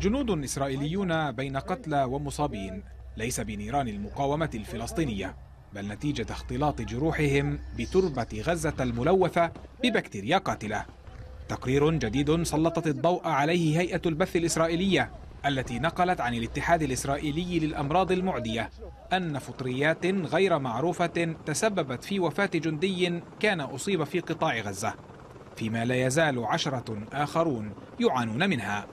جنود إسرائيليون بين قتلى ومصابين ليس بنيران المقاومة الفلسطينية بل نتيجة اختلاط جروحهم بتربة غزة الملوثة ببكتيريا قاتلة تقرير جديد سلطت الضوء عليه هيئة البث الإسرائيلية التي نقلت عن الاتحاد الإسرائيلي للأمراض المعدية أن فطريات غير معروفة تسببت في وفاة جندي كان أصيب في قطاع غزة فيما لا يزال عشرة آخرون يعانون منها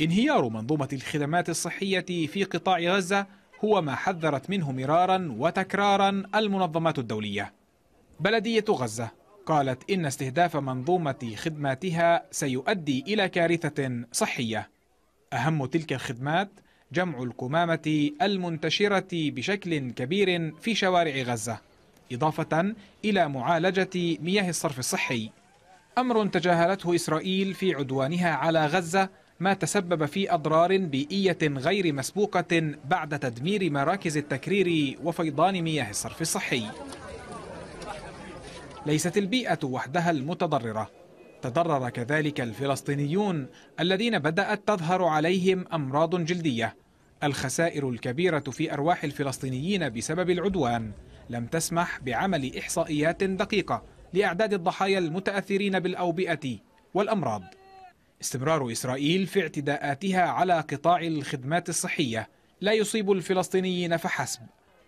انهيار منظومة الخدمات الصحية في قطاع غزة هو ما حذرت منه مرارا وتكرارا المنظمات الدولية بلدية غزة قالت إن استهداف منظومة خدماتها سيؤدي إلى كارثة صحية أهم تلك الخدمات جمع القمامة المنتشرة بشكل كبير في شوارع غزة إضافة إلى معالجة مياه الصرف الصحي أمر تجاهلته إسرائيل في عدوانها على غزة ما تسبب في أضرار بيئية غير مسبوقة بعد تدمير مراكز التكرير وفيضان مياه الصرف الصحي ليست البيئة وحدها المتضررة تضرر كذلك الفلسطينيون الذين بدأت تظهر عليهم أمراض جلدية الخسائر الكبيرة في أرواح الفلسطينيين بسبب العدوان لم تسمح بعمل إحصائيات دقيقة لأعداد الضحايا المتأثرين بالأوبئة والأمراض استمرار إسرائيل في اعتداءاتها على قطاع الخدمات الصحية لا يصيب الفلسطينيين فحسب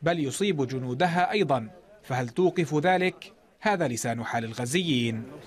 بل يصيب جنودها أيضا فهل توقف ذلك؟ هذا لسان حال الغزيين